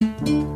Thank you.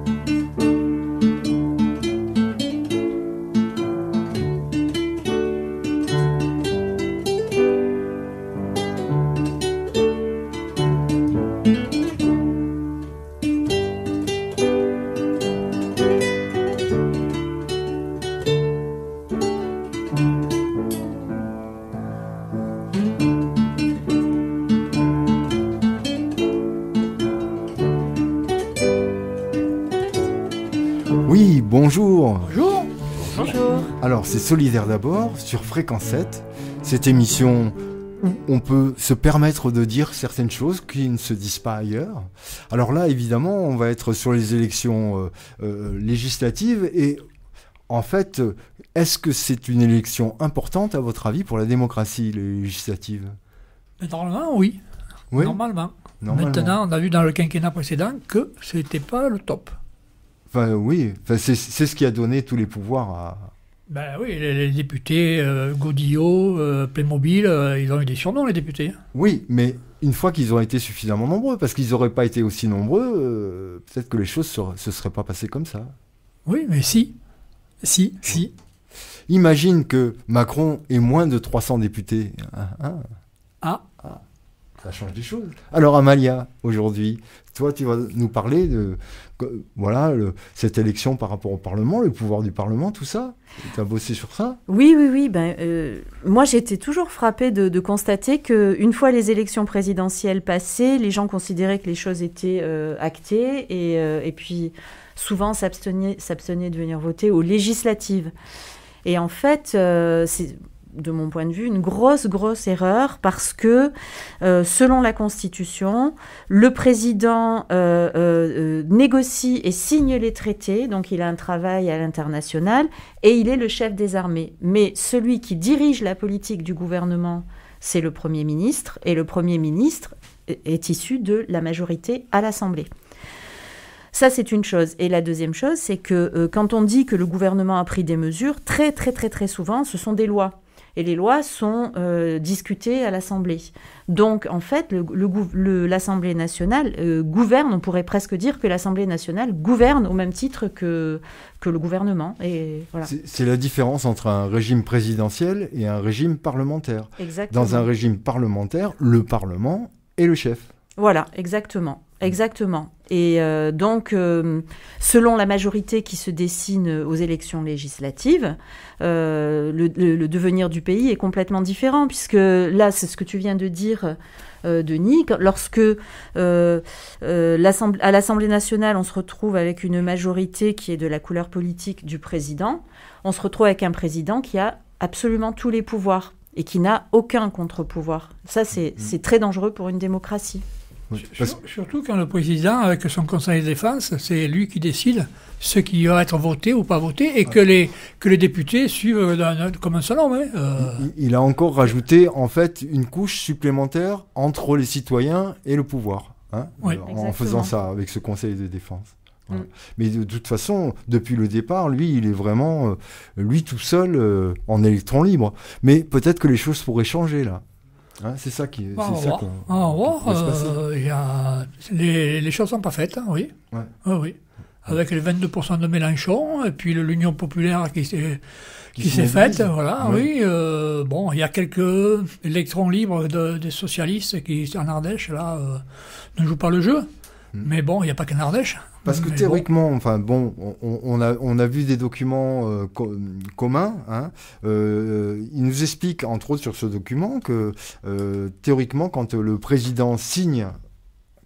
Solidaire d'abord sur Fréquence 7, cette émission où on peut se permettre de dire certaines choses qui ne se disent pas ailleurs. Alors là, évidemment, on va être sur les élections euh, euh, législatives et en fait, est-ce que c'est une élection importante à votre avis pour la démocratie législative ben, Normalement, oui. oui. Normalement. Maintenant, on a vu dans le quinquennat précédent que ce n'était pas le top. Enfin, oui, c'est ce qui a donné tous les pouvoirs à, ben oui, les, députés euh, Godillot, euh, Playmobil, euh, ils ont eu des surnoms, les députés. Hein. Oui, mais une fois qu'ils ont été suffisamment nombreux, parce qu'ils n'auraient pas été aussi nombreux, peut-être que les choses ne se, seraient pas passées comme ça. Oui, mais si. Si, si. Imagine que Macron ait moins de 300 députés. Ah, ah. Ah. ah ça change des choses. Alors Amalia, aujourd'hui, toi tu vas nous parler de voilà, cette élection par rapport au Parlement, le pouvoir du Parlement, tout ça. Tu as bossé sur ça Oui, oui, oui. Ben, euh, moi, j'étais toujours frappée de, constater constater qu'une fois les élections présidentielles passées, les gens considéraient que les choses étaient euh, actées et, euh, et puis souvent s'abstenaient de venir voter aux législatives. Et en fait, c'est de mon point de vue, une grosse, grosse erreur parce que, euh, selon la Constitution, le président euh, euh, négocie et signe les traités, donc il a un travail à l'international, et il est le chef des armées. Mais celui qui dirige la politique du gouvernement, c'est le Premier ministre, et le Premier ministre est issu de la majorité à l'Assemblée. Ça, c'est une chose. Et la deuxième chose, c'est que quand on dit que le gouvernement a pris des mesures, très, très, très, très souvent, ce sont des lois et les lois sont euh, discutées à l'Assemblée. Donc en fait, l'Assemblée nationale euh, gouverne, on pourrait presque dire que l'Assemblée nationale gouverne au même titre que, que le gouvernement. Et C'est la différence entre un régime présidentiel et un régime parlementaire. Dans un régime parlementaire, le Parlement est le chef. Voilà, exactement. Exactement. Et euh, donc, euh, selon la majorité qui se dessine aux élections législatives, euh, le, devenir du pays est complètement différent, puisque là, c'est ce que tu viens de dire, Denis, lorsque à l'Assemblée nationale, on se retrouve avec une majorité qui est de la couleur politique du président, on se retrouve avec un président qui a absolument tous les pouvoirs et qui n'a aucun contre-pouvoir. Ça, c'est mmh. très dangereux pour une démocratie. Surtout quand le président, avec son conseil de défense, c'est lui qui décide ce qui va être voté ou pas voté et ah. que les, que les députés suivent comme un salon. Mais hein, euh. il, a encore rajouté en fait une couche supplémentaire entre les citoyens et le pouvoir hein, en, faisant ça avec ce conseil de défense. Mm. Mais de, toute façon, depuis le départ, lui, il est vraiment, euh, lui tout seul, euh, en électron libre. Mais peut-être que les choses pourraient changer là. Hein, c'est ça qui. c'est qu'on. les, choses sont pas faites, hein, oui. Ah, oui. Avec les 22% de Mélenchon, et puis l'Union populaire qui s'est, s'est faite, voilà, oui. Euh, bon, il y a quelques électrons libres des socialistes qui, en Ardèche, là, euh, ne jouent pas le jeu. Mm. Mais bon, il n'y a pas qu'un Ardèche. Parce que théoriquement, enfin bon, on, on, a, on a vu des documents euh, communs. Hein. Euh, euh, il nous explique, entre autres sur ce document, que théoriquement, quand le président signe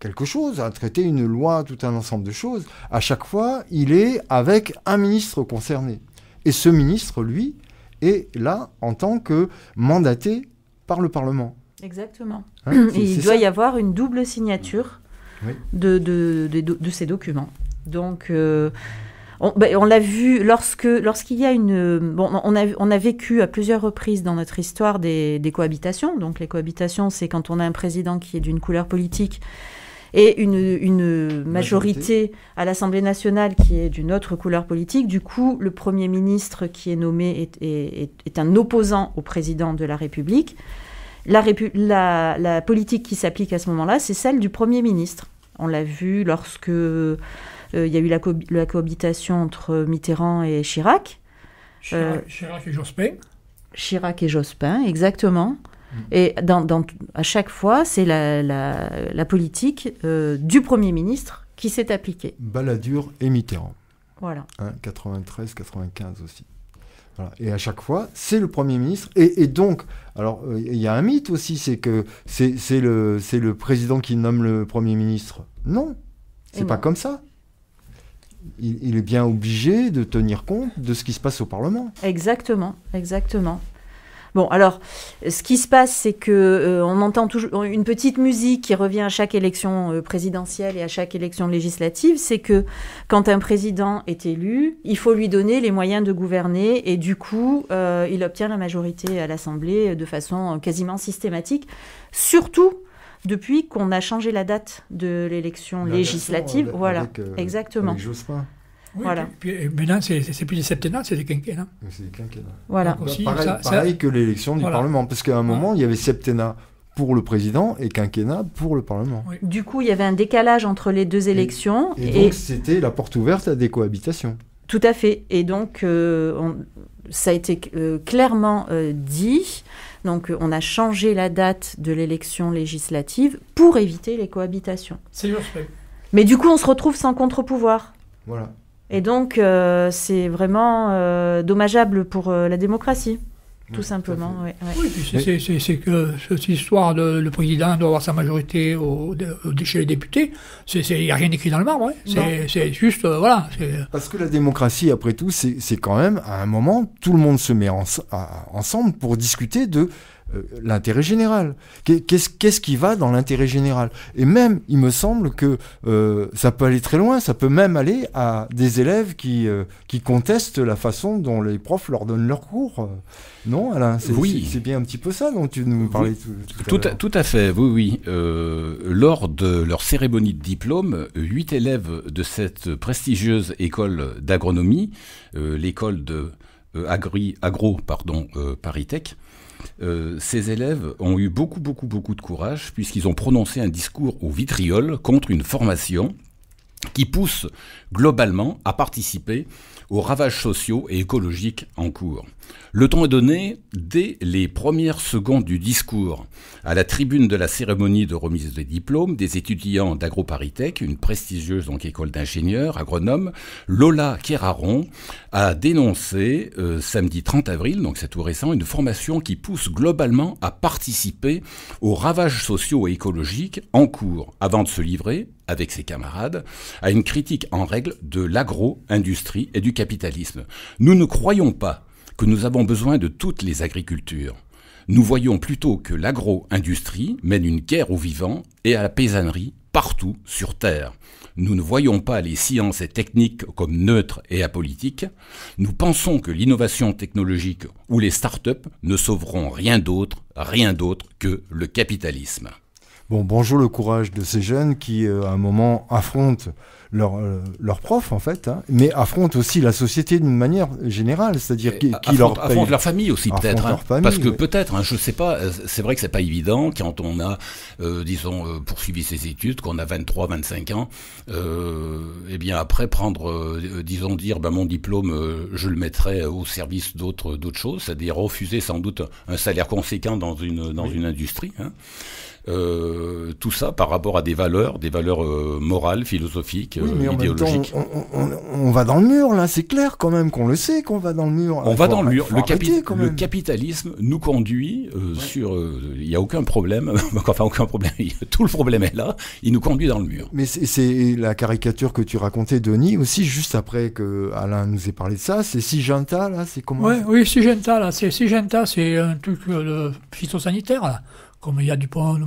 quelque chose, un traité, une loi, tout un ensemble de choses, à chaque fois, il est avec un ministre concerné. Et ce ministre, lui, est là en tant que mandaté par le Parlement. Exactement. Hein, Et il doit y avoir une double signature de, de, ces documents. Donc. Euh, ben, on, l'a vu lorsque lorsqu'il y a une bon on a on a vécu à plusieurs reprises dans notre histoire des, cohabitations donc les cohabitations c'est quand on a un président qui est d'une couleur politique et une, majorité, à l'Assemblée nationale qui est d'une autre couleur politique. Du coup, le Premier ministre qui est nommé est, un opposant au président de la République. La, la politique qui s'applique à ce moment-là, c'est celle du Premier ministre. On l'a vu lorsque euh, il y a eu la, cohabitation entre Mitterrand et Chirac. Chirac, euh, et Jospin. Chirac et Jospin, exactement. Mm. Et à chaque fois, c'est la, politique euh, du Premier ministre qui s'est appliquée. Balladur et Mitterrand. Voilà. 93-95 hein, aussi. Et à chaque fois, c'est le Premier ministre. Et, donc, alors, euh, il y a un mythe aussi, c'est que c'est le, président qui nomme le Premier ministre. Non, c'est pas comme ça. il est bien obligé de tenir compte de ce qui se passe au Parlement. Exactement, exactement. Bon, alors, ce qui se passe, c'est que euh, on entend toujours une petite musique qui revient à chaque élection euh, présidentielle et à chaque élection législative. C'est que quand un président est élu, il faut lui donner les moyens de gouverner et du coup, euh, il obtient la majorité à l'Assemblée de façon quasiment systématique, surtout depuis qu'on a changé la date de l'élection législative. voilà, exactement. Oui, Puis, euh, maintenant, c'est plus des septennats, c'est des quinquennats. C'est des quinquennats. Voilà. pareil, que l'élection du Parlement, parce qu'à un moment, il y avait septennat pour le président et quinquennat pour le Parlement. Du coup, il y avait un décalage entre les deux élections. Et, donc, c'était la porte ouverte à des cohabitations. Tout à fait. Et donc, euh, ça a été euh, clairement dit. Donc on a changé la date de l'élection législative pour éviter les cohabitations. C'est Mais du coup, on se retrouve sans contre-pouvoir. Voilà. Et donc, euh, c'est vraiment euh, dommageable pour euh, la démocratie, tout simplement. Oui, c'est que cette histoire de le président doit avoir sa majorité au, chez les députés, il n'y a rien écrit dans le marbre. C'est juste, voilà. Parce que la démocratie, après tout, c'est quand même, à un moment, tout le monde se met ensemble pour discuter de euh, l'intérêt général. Qu'est-ce qui va dans l'intérêt général Et même, il me semble que euh, ça peut aller très loin, ça peut même aller à des élèves qui, euh, qui contestent la façon dont les profs leur donnent leurs cours. Non, Alain C'est bien un petit peu ça dont tu nous parlais tout, à fait, oui, oui. lors de leur cérémonie de diplôme, huit élèves de cette prestigieuse école d'agronomie, l'école de agri, agro, pardon, Paris euh, ces élèves ont eu beaucoup, beaucoup, beaucoup de courage puisqu'ils ont prononcé un discours au vitriol contre une formation qui pousse globalement à participer aux ravages sociaux et écologiques en cours. Le temps est donné dès les premières secondes du discours. À la tribune de la cérémonie de remise des diplômes, des étudiants d'AgroParisTech, une prestigieuse école d'ingénieurs, agronome, Lola Keraron a dénoncé euh, samedi 30 avril, donc c'est tout récent, une formation qui pousse globalement à participer aux ravages sociaux et écologiques en cours. Avant de se livrer, avec ses camarades, à une critique en règle de l'agro-industrie et du capitalisme. Nous ne croyons pas que nous avons besoin de toutes les agricultures. Nous voyons plutôt que l'agro-industrie mène une guerre aux vivants et à la paysannerie partout sur Terre. Nous ne voyons pas les sciences et techniques comme neutres et apolitiques. Nous pensons que l'innovation technologique ou les start-up ne sauveront rien d'autre, rien d'autre que le capitalisme. Bon, bonjour le courage de ces jeunes qui, euh, à un moment, affrontent leur, euh, leur prof, en fait, hein, mais affrontent aussi la société d'une manière générale, c'est-à-dire qui, leur leur famille aussi, peut-être. Hein. parce que peut-être, hein, je ne sais pas, euh, c'est vrai que c'est pas évident quand on a, euh, disons, poursuivi ses études, qu'on a 23, 25 ans, et eh bien après prendre, disons, dire, ben, mon diplôme, je le mettrai au service d'autres choses, c'est-à-dire refuser sans doute un salaire conséquent dans une, dans une industrie. tout ça par rapport à des valeurs, des valeurs morales, philosophiques, on, va dans le mur, là, c'est clair quand même qu'on le sait qu'on va dans le mur. On va dans le mur. Le, capitalisme nous conduit euh, sur. Euh, il n'y a aucun problème, enfin, aucun problème, tout le problème est là, il nous conduit dans le mur. Mais c'est la caricature que tu racontais, Denis, aussi, juste après que Alain nous ait parlé de ça, c'est Sigenta, là, c'est comment Oui, Oui, Sigenta, là, c'est c'est un truc euh, phytosanitaire, là comme il y a du de,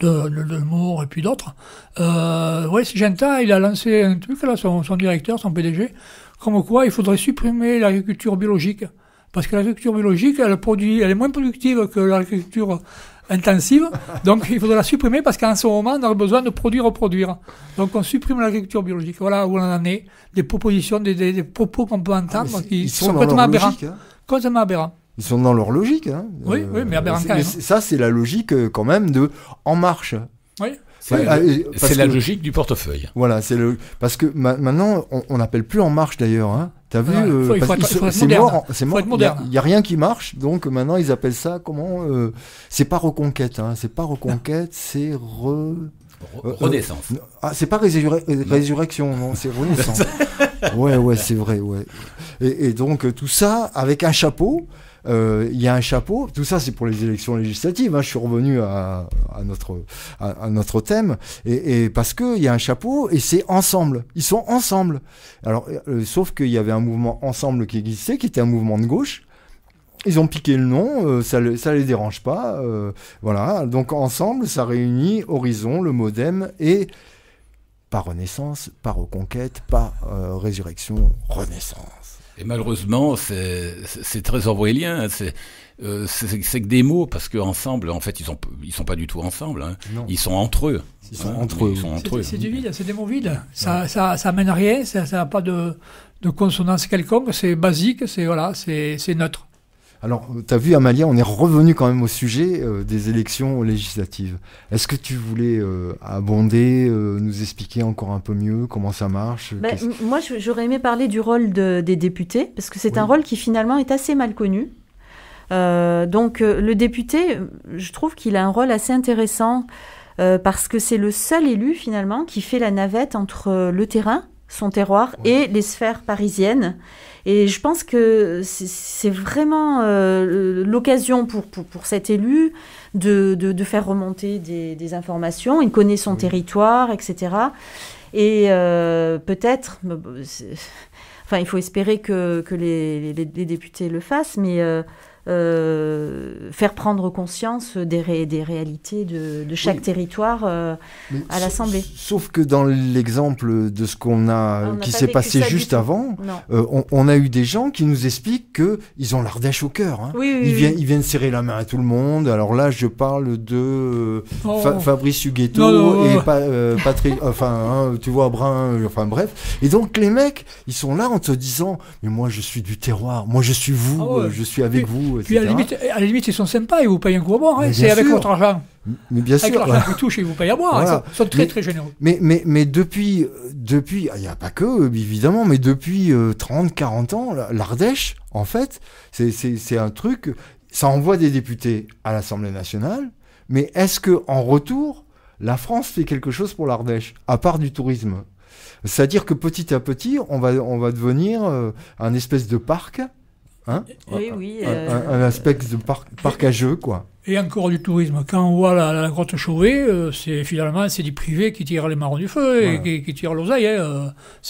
de, de, de et puis d'autres. Euh, ouais, il a lancé un truc, là, son, directeur, son PDG, comme quoi il faudrait supprimer l'agriculture biologique. Parce que l'agriculture biologique, elle, produit, elle est moins productive que l'agriculture intensive. Donc il faudrait la supprimer parce qu'en ce moment, on a besoin de produire, reproduire. Donc on supprime l'agriculture biologique. Voilà où on en est. Des propositions, des, propos qu'on peut entendre ah, qui, sont hein. complètement aberrants. Complètement aberrants. Ils sont dans leur logique. Hein. Oui, oui, mais, euh, ça, c'est la logique euh, quand même de En Marche. Oui. C'est euh, la logique du portefeuille. Voilà, c'est le parce que maintenant on n'appelle plus en marche d'ailleurs. Hein. T'as vu C'est mort, c'est mort. Il n'y a rien qui marche, donc maintenant ils appellent ça comment euh, C'est pas reconquête, hein, c'est pas reconquête, ah. c'est re. renaissance. ah, c'est pas résurrection, non, c'est renaissance. ouais, ouais, c'est vrai, ouais. et, donc tout ça avec un chapeau euh, il y a un chapeau. Tout ça, c'est pour les élections législatives. Hein. Je suis revenu à, notre, thème. Et, parce qu'il y a un chapeau et c'est ensemble. Ils sont ensemble. Alors, euh, sauf qu'il y avait un mouvement ensemble qui existait, qui était un mouvement de gauche. Ils ont piqué le nom, euh, ça, ne les dérange pas. voilà, donc ensemble, ça réunit Horizon, le Modem et pas Renaissance, pas Reconquête, pas Résurrection, Renaissance. Et malheureusement, c'est très orwellien. Hein, euh, c'est que des mots, parce qu'ensemble, en fait, ils ne sont, ils sont pas du tout ensemble. Hein. Ils sont entre eux. Ils sont hein. entre eux. C'est du vide, c'est des mots vides. Ça, ça, ça, mène à rien, ça n'a pas de, de consonance quelconque, c'est basique, c'est voilà, C'est, c'est neutre. Alors, tu as vu, Amalia, on est revenu quand même au sujet euh, des élections législatives. Est-ce que tu voulais euh, abonder, euh, nous expliquer encore un peu mieux comment ça marche ben, Moi, j'aurais aimé parler du rôle des députés, parce que c'est un rôle qui finalement est assez mal connu. donc, le député, je trouve qu'il a un rôle assez intéressant. parce que c'est le seul élu finalement qui fait la navette entre le terrain son terroir et les sphères parisiennes. Et je pense que c'est vraiment euh, l'occasion pour, pour, cet élu de, faire remonter des, informations. Il connaît son territoire, etc. Et euh, peut-être, enfin, il faut espérer que, les, députés le fassent, mais euh, euh, faire prendre conscience des, des réalités de, chaque territoire euh, à l'Assemblée. Sauf que dans l'exemple de ce qu'on a, ah, qui s'est passé juste avant, euh, on, a eu des gens qui nous expliquent que ils ont l'Ardèche au cœur. Hein. ils, viennent, serrer la main à tout le monde. Alors là, je parle de oh. Fabrice Huguetto et oh. Patrick, enfin, hein, tu vois, Brun, enfin bref. Et donc les mecs, ils sont là en te disant, mais moi je suis du terroir, moi je suis vous, ah je suis avec vous. Puis à la limite, à limite ils sont sympas, ils vous payent un coup à boire, hein. c'est avec votre argent. Mais bien sûr. Avec l'argent ils vous payent à boire. Hein. Ils sont très très généreux. Mais, mais, mais depuis, euh, depuis, ah, il n'y a pas que, évidemment, mais depuis 30, euh, 40 ans, l'Ardèche, en fait, c'est un truc, ça envoie des députés à l'Assemblée nationale, mais est-ce que en retour, la France fait quelque chose pour l'Ardèche, à part du tourisme C'est-à-dire que petit à petit, on va, on va devenir euh, un espèce de parc Hein oui. Euh, un, aspect de quoi. Et encore du tourisme. Quand on voit la, grotte Chauvet, euh, c'est finalement c'est des privés qui tirent les marrons du feu et qui, qui, tirent l'oseille. Hein.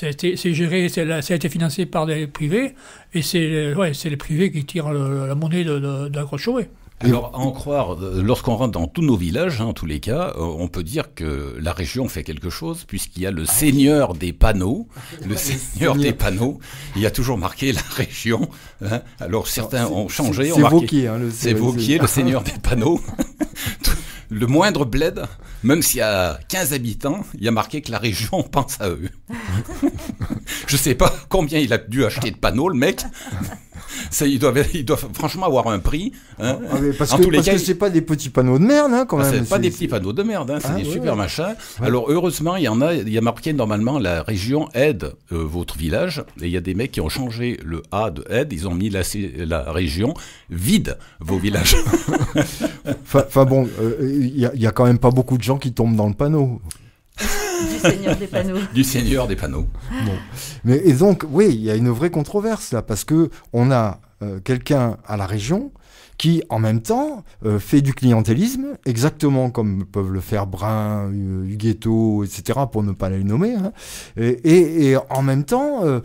Euh, c'est géré, la, ça a été financé par des privés et c'est ouais, les privés qui tirent la monnaie de, de la grotte Chauvet. Alors, à en croire, euh, lorsqu'on rentre dans tous nos villages, hein, en tous les cas, euh, on peut dire que la région fait quelque chose, puisqu'il y a le ah seigneur des panneaux. Le seigneur des panneaux, il y a toujours marqué la région. Hein. Alors, certains ont changé. C'est Vauquier, hein, le, le seigneur des panneaux. le moindre bled, même s'il y a 15 habitants, il y a marqué que la région pense à eux. Je sais pas combien il a dû acheter de panneaux, le mec. Ça, ils, doivent, ils doivent franchement avoir un prix. Hein. Ah, parce que, tous les c'est pas des petits panneaux de merde, hein, quand ah, même. C'est pas des petits panneaux de merde, hein, c'est ah, des super machins. Alors heureusement, il y en a, il y a marqué normalement la région aide euh, votre village. Et il y a des mecs qui ont changé le A de aide, ils ont mis la, région vide vos villages. enfin, bon, euh, il n'y a quand même pas beaucoup de gens qui tombent dans le panneau. du Seigneur des panneaux. Du Seigneur des panneaux. Mais, et donc, oui, il y a une vraie controverse là, parce que on a euh, quelqu'un à la région qui en même temps euh, fait du clientélisme, exactement comme peuvent le faire Brun, euh, Huguetto, etc., pour ne pas les nommer. Hein. Et, en même temps, euh,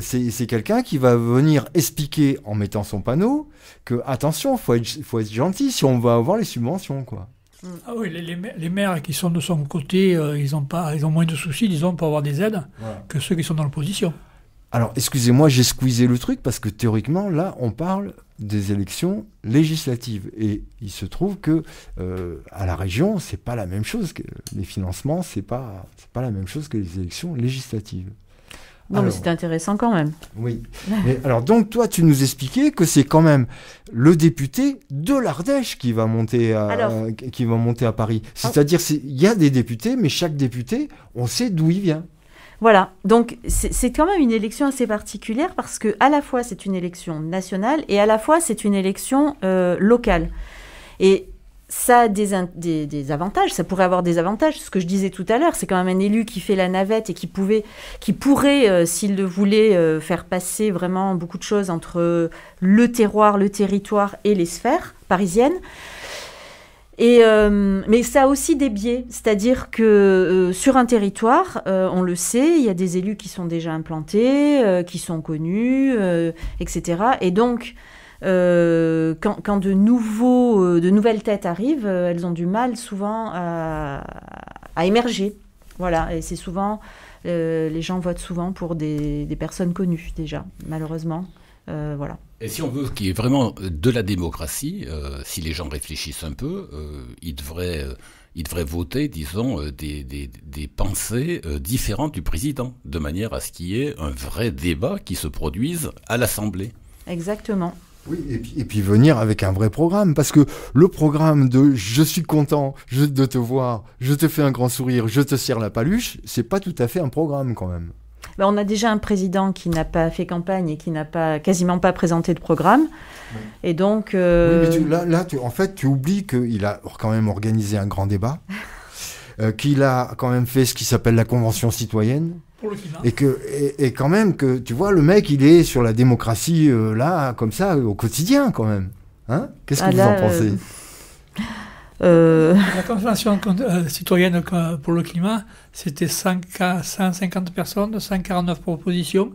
c'est quelqu'un qui va venir expliquer en mettant son panneau que attention, faut être, faut être gentil si on va avoir les subventions, quoi. Ah oui, les, les, maires qui sont de son côté, ils, ont pas, ils ont moins de soucis, disons, pour avoir des aides que ceux qui sont dans l'opposition. Alors, excusez-moi, j'ai squeezé le truc parce que théoriquement, là, on parle des élections législatives. Et il se trouve que euh, à la région, c'est pas la même chose. Que les financements, c'est pas, pas la même chose que les élections législatives. Non, mais c'est intéressant quand même. Oui. alors, donc, toi, tu nous expliquais que c'est quand même le député de l'Ardèche qui, va monter à, qui va monter à Paris. Ah. C'est-à-dire, il y a des députés, mais chaque député, on sait d'où il vient. Voilà, donc c'est quand même une élection assez particulière parce que à la fois c'est une élection nationale et à la fois c'est une élection euh, locale. Et ça a des, avantages, ça pourrait avoir des avantages. Ce que je disais tout à l'heure, c'est quand même un élu qui fait la navette et qui, pouvait, qui pourrait, euh, s'il le voulait, euh, faire passer vraiment beaucoup de choses entre le terroir, le territoire et les sphères parisiennes. Et, euh, mais ça a aussi des biais, c'est-à-dire que euh, sur un territoire, euh, on le sait, il y a des élus qui sont déjà implantés, qui sont connus, etc. Et donc, quand, quand, de, nouveaux, de nouvelles têtes arrivent, elles ont du mal souvent à, à émerger. Voilà, et c'est souvent, les gens votent souvent pour des, des personnes connues déjà, malheureusement. voilà. Et si on veut qu'il y ait vraiment de la démocratie, euh, si les gens réfléchissent un peu, euh, euh, ils, devraient, voter, disons, des, pensées différentes du président, de manière à ce qu'il y ait un vrai débat qui se produise à l'Assemblée. Exactement. Oui, et puis, venir avec un vrai programme, parce que le programme de je suis content de te voir, je te fais un grand sourire, je te serre la paluche, c'est pas tout à fait un programme quand même on a déjà un président qui n'a pas fait campagne et qui n'a pas quasiment pas présenté de programme. Et donc. Euh, mais là, en fait, tu oublies qu'il a quand même organisé un grand débat, euh, qu'il a quand même fait ce qui s'appelle la convention citoyenne. Et que et, quand même que tu vois le mec il est sur la démocratie euh, là comme ça au quotidien quand même hein qu'est-ce que ah vous en pensez euh, La Convention euh, citoyenne pour le climat, c'était 150 personnes, 149 propositions.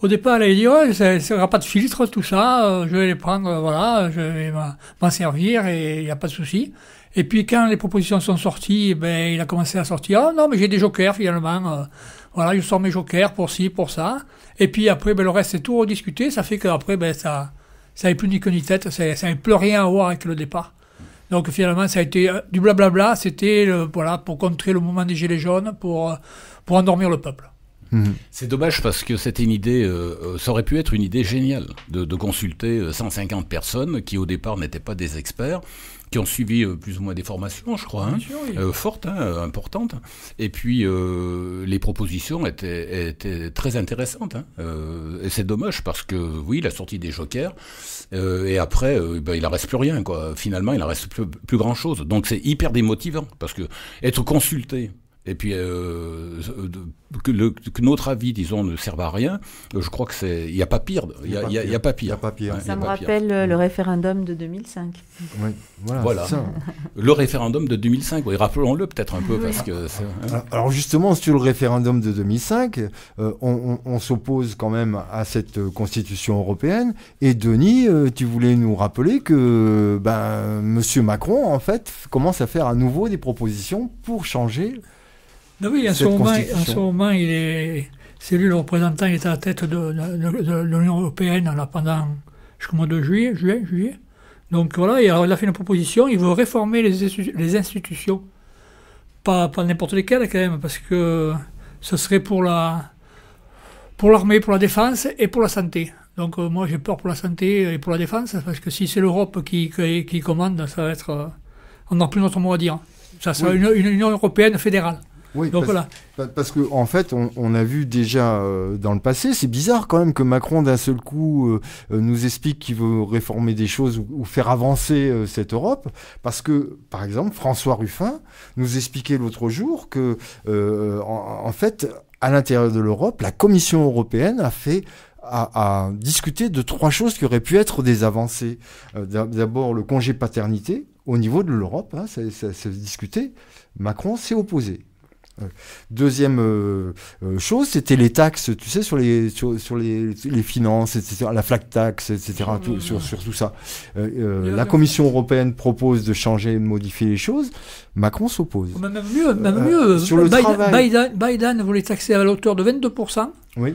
Au départ, elle a dit, oh, il n'y aura pas de filtre, tout ça, euh, je vais les prendre, voilà, je vais m'en servir et il n'y a pas de souci. Et puis quand les propositions sont sorties, eh ben, il a commencé à sortir, oh, non, mais j'ai des jokers finalement, voilà, je sors mes jokers pour ci, pour ça. Et puis après, ben, le reste, c'est tout rediscuté, ça fait qu'après, ben, ça n'avait plus ni queue ni tête, ça n'avait plus rien à voir avec le départ. Donc finalement, ça a été euh, du blablabla, c'était voilà, pour contrer le mouvement des Gilets jaunes, pour, euh, pour endormir le peuple. Mhm. C'est dommage parce que c'était une idée, euh, ça aurait pu être une idée géniale de, de consulter 150 personnes qui au départ n'étaient pas des experts qui ont suivi euh, plus ou moins des formations, je crois, hein, euh, fortes, hein, euh, importantes. Et puis, les propositions étaient, très intéressantes. Hein. et c'est dommage parce que, oui, la sortie des jokers, et après, ben, il n'en reste plus rien. Quoi. Finalement, il n'en reste plus, plus grand-chose. Donc, c'est hyper démotivant parce que être consulté et puis euh, euh, que, notre avis, disons, ne serve à rien, euh, je crois que il n'y a pas pire. Il n'y a, pas pire. ça me rappelle le référendum de 2005. Oui, voilà. Le référendum de 2005. Oui, rappelons-le peut-être un peu parce que. Hein. Ah, alors justement sur le référendum de 2005, on, on, s'oppose quand même à cette constitution européenne. Et Denis, tu voulais nous rappeler que M. Ben, Monsieur Macron en fait commence à faire à nouveau des propositions pour changer oui, en ce, moment, il est, c'est lui le représentant, il est à la tête de, l'Union européenne pendant jusqu'au mois de juillet, juillet, juillet. Donc voilà, il a, fait une proposition, il veut réformer les, institutions. Pas, n'importe lesquelles quand même, parce que ce serait pour la pour l'armée, pour la défense et pour la santé. Donc euh, moi j'ai peur pour la santé et pour la défense, parce que si c'est l'Europe qui, qui, commande, ça va être... Euh, on n'a plus notre mot à dire. Ça sera une Union européenne fédérale. Oui, Donc parce, voilà. Parce que en fait, on, a vu déjà euh, dans le passé, c'est bizarre quand même que Macron d'un seul coup euh, euh, nous explique qu'il veut réformer des choses ou, faire avancer cette Europe, parce que par exemple François Ruffin nous expliquait l'autre jour que en, fait, à l'intérieur de l'Europe, la Commission européenne a fait de trois choses qui auraient pu être des avancées. D'abord, le congé paternité, au niveau de l'Europe, ça, ça, se discutait. Macron s'est opposé. Euh, deuxième euh, euh, chose, c'était les taxes, tu sais, sur les, sur, les, finances, etc., la flat tax, etc., mmh. sur, tout ça. la Commission européenne propose de changer, de modifier les choses. Macron s'oppose. Même mieux, même mieux. Biden, Biden, voulait taxer à l'auteur de 22%. Oui.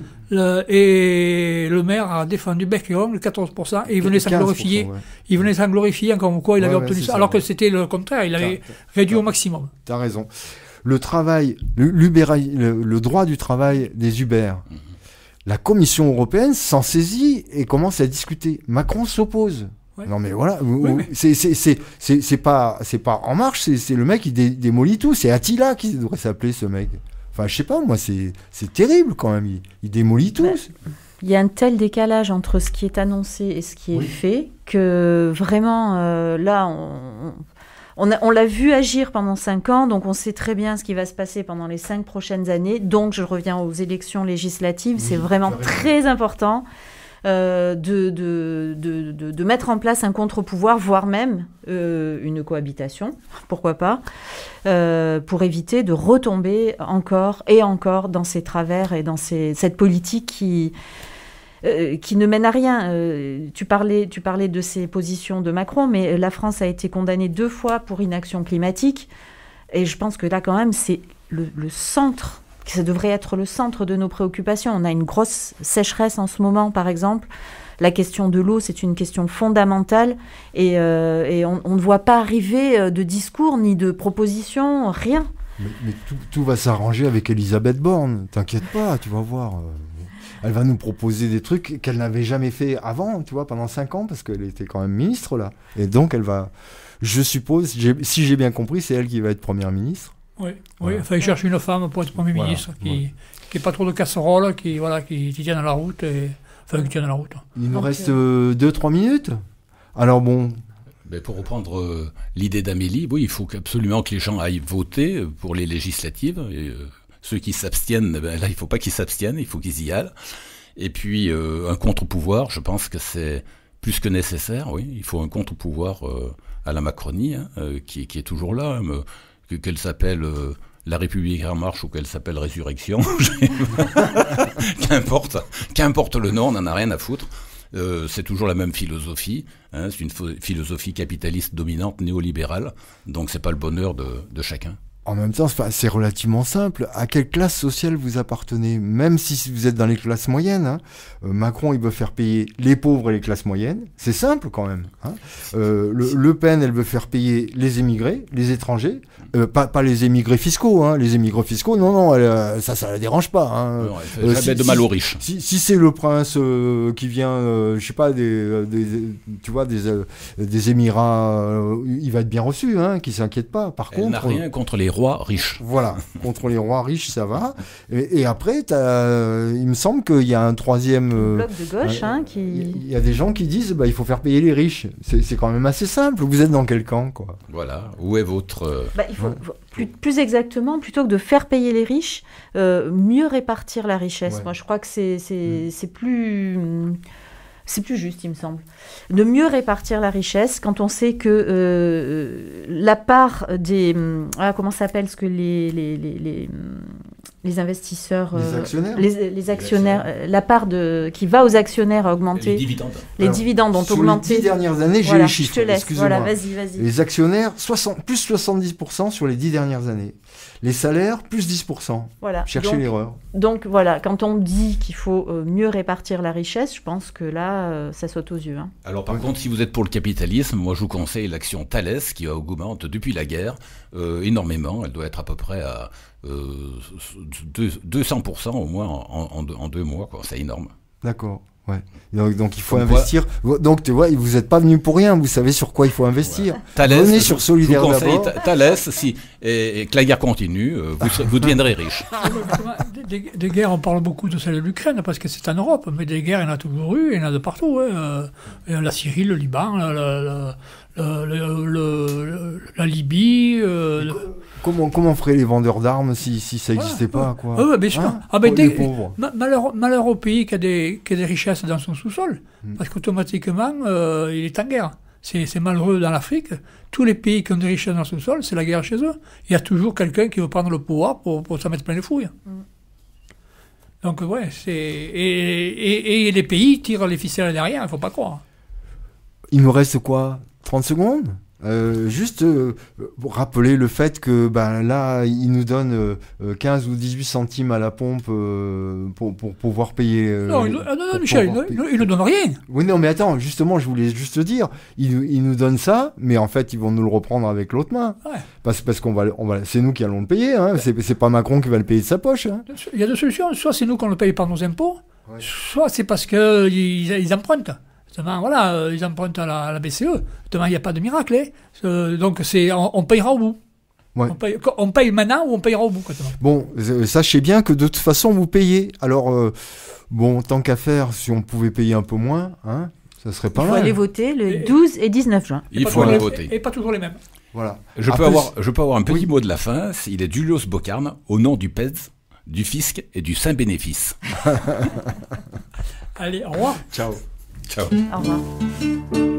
et le maire a défendu bec le 14%. Et il venait s'en glorifier. Il venait s'en glorifier comme quoi il avait obtenu Alors que c'était le contraire. Il avait réduit au maximum. T'as raison le travail, le, le, droit du travail des Uber. Mhm. La Commission européenne s'en saisit et commence à discuter. Macron s'oppose. Non mais voilà, c'est pas c'est pas en marche, c'est le mec qui démolit tout. C'est Attila qui devrait s'appeler ce mec. Enfin je sais pas moi, c'est terrible quand même. Il, démolit tout. Bah, il y a un tel décalage entre ce qui est annoncé et ce qui est fait que vraiment euh, là on on, l'a vu agir pendant cinq ans, donc on sait très bien ce qui va se passer pendant les cinq prochaines années. Donc je reviens aux élections législatives, c'est vraiment très important. Euh, de, de, mettre en place un contre-pouvoir, voire même euh, une cohabitation, pourquoi pas, euh, pour éviter de retomber encore et encore dans ces travers et dans ces, cette politique qui, euh, qui ne mène à rien. Euh, tu, parlais, tu parlais de ces positions de Macron, mais euh, la France a été condamnée deux fois pour inaction climatique. Et je pense que là, quand même, c'est le, le centre ça devrait être le centre de nos préoccupations. On a une grosse sécheresse en ce moment, par exemple. La question de l'eau, c'est une question fondamentale et, on, ne voit pas arriver de discours ni de propositions, rien. Mais, tout, tout, va s'arranger avec Elisabeth Borne, t'inquiète pas, tu vas voir elle va nous proposer des trucs qu'elle n'avait jamais fait avant, tu vois, pendant 5 ans, parce qu'elle était quand même ministre là. Et donc elle va, je suppose, si j'ai bien compris, c'est elle qui va être première ministre. Oui, oui enfin, il cherche une femme pour être premier ministre, qui n'ait pas trop de casserole, qui, voilà, qui, tienne à la route. Et, enfin, qui tienne à la route. Il nous reste 2-3 euh, euh, minutes. Alors bon, mais pour reprendre euh, l'idée d'Amélie, oui, il faut absolument que les gens aillent voter pour les législatives. Et, ceux qui s'abstiennent, ben là, il faut pas qu'ils s'abstiennent, il faut qu'ils y aillent. Et puis, euh, un contre-pouvoir, je pense que c'est plus que nécessaire, oui. Il faut un contre-pouvoir euh, à la Macronie, hein, euh, qui, est toujours là, hein, qu'elle s'appelle la République en marche ou qu'elle s'appelle Résurrection, qu'importe, qu'importe le nom, on n'en a rien à foutre. c'est toujours la même philosophie, hein. c'est une philosophie capitaliste dominante néolibérale, donc c'est pas le bonheur de, de chacun en même temps, c'est relativement simple. À quelle classe sociale vous appartenez Même si vous êtes dans les classes moyennes, hein, euh, Macron, il veut faire payer les pauvres et les classes moyennes. C'est simple quand même. Hein. Euh, le, Pen, elle veut faire payer les émigrés, les étrangers. Euh, pas, pas les émigrés fiscaux. Hein. Les émigrés fiscaux, non, non, elle, ça, ça la dérange pas. Hein. elle de mal aux riches. Si, si, c'est le prince qui vient, je sais pas, des, tu vois, des, des Émirats, il va être bien reçu, hein, qui s'inquiète pas. Par elle contre, n'a rien contre les rois riches. Voilà, contre les rois riches, ça va. Et, après, euh, il me semble qu'il y a un troisième. Euh, bloc de gauche, hein, qui. Il y a des gens qui disent bah, il faut faire payer les riches. C'est quand même assez simple. Vous êtes dans quel camp, quoi Voilà. Où est votre. Euh, bah, il faut, plus, exactement, plutôt que de faire payer les riches, mieux répartir la richesse. Moi, je crois que c'est mm. plus. C'est plus juste, il me semble. De mieux répartir la richesse quand on sait que euh, euh, la part des. Hum, ah, comment s'appelle ce que les, les, les hum, les investisseurs, les euh, actionnaires, euh, la part de, qui va aux actionnaires a augmenté. Les dividendes. Les dividendes ont sur augmenté. Les dix dernières années, j'ai les chiffres. Voilà, vas-y, vas-y. Les actionnaires, 60, plus 70% sur les dix dernières années. Les salaires, plus 10%. Voilà. Cherchez l'erreur. Donc voilà, quand on dit qu'il faut euh, mieux répartir la richesse, je pense que là, ça saute aux yeux. Hein. Alors par contre, si vous êtes pour le capitalisme, moi je vous conseille l'action Thales qui augmente depuis la guerre énormément. Elle doit être à peu près à 200% euh, au moins en, deux mois, c'est énorme. D'accord. Ouais. Donc, il faut investir. Donc tu vois, vous n'êtes pas venu pour rien, vous savez sur quoi il faut investir. Venez sur Solidaire d'abord. Thalès, si et, que la guerre continue, euh, vous, deviendrez riche. Ah, des, guerres, on parle beaucoup de celle de l'Ukraine parce que c'est en Europe, mais des guerres, il y en a toujours eu, il y en a de partout. Hein. Euh, la Syrie, le Liban, la, Libye, comment, comment feraient les vendeurs d'armes si, ça n'existait pas quoi. Hein ah, ben, oh, Malheur, au pays qui a des, richesses dans son sous-sol, hmm. parce qu'automatiquement, euh, il est en guerre. C'est malheureux dans l'Afrique. Tous les pays qui ont des richesses dans son sous-sol, c'est la guerre chez eux. Il y a toujours quelqu'un qui veut prendre le pouvoir pour, pour s'en mettre plein les fouilles. Hmm. Donc, ouais, c'est. Et, les pays tirent les ficelles derrière, il faut pas croire. Il nous reste quoi 30 secondes euh, juste euh, pour rappeler le fait que ben, là, ils nous donnent euh, 15 ou 18 centimes à la pompe pour, pouvoir payer. Ah, non, non, non Michel, Ils ne nous donne rien. Oui, non, mais attends, justement, je voulais juste dire, Ils nous donnent ça, mais en fait, ils vont nous le reprendre avec l'autre main. Ouais. Parce, parce qu'on va, c'est nous qui allons le payer. Hein. c'est pas Macron qui va le payer de sa poche. Hein. Il y a deux solutions. Soit c'est nous qu'on le paye par nos impôts, soit c'est parce qu'ils ils empruntent. Demain, voilà, euh, ils empruntent à la, BCE. Demain, il n'y a pas de miracle. Hein. Euh, donc, c'est, on, payera au bout. On, paye, on, maintenant ou on payera au bout Bon, euh, sachez bien que de toute façon, vous payez. Alors, bon, tant qu'à faire, si on pouvait payer un peu moins, hein, ça serait pas mal. Il faut aller voter le 12 et 19 juin. Il faut aller voter. Et pas toujours les mêmes. Voilà. Je, peux avoir, je peux avoir un petit mot de la fin. Il est Julius Bocarne, au nom du PEDS, du fisc et du Saint-Bénéfice. Allez, au revoir. Ciao. Ciao. Au revoir.